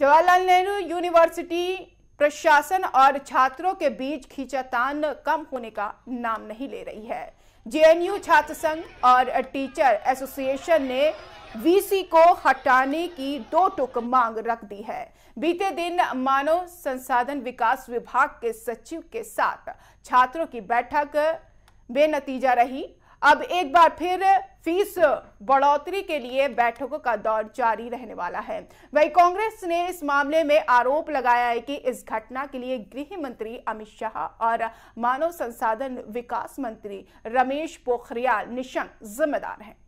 Jawaharlal Nehru university प्रशासन और छात्रों के बीच खींचातान कम होने का नाम नहीं ले रही है जेएनयू छात्र संघ और टीचर एसोसिएशन ने वीसी को हटाने की दो टुक मांग रख दी है बीते दिन मानव संसाधन विकास विभाग के सचिव के साथ छात्रों की बैठक बेनतीजा रही अब एक बार फिर फीस बढ़ोतरी के लिए बैठकों का दौर जारी रहने वाला है वही कांग्रेस ने इस मामले में आरोप लगाया है कि इस घटना के लिए गृह मंत्री अमित शाह और मानव संसाधन विकास मंत्री रमेश पोखरियाल निशंक जिम्मेदार हैं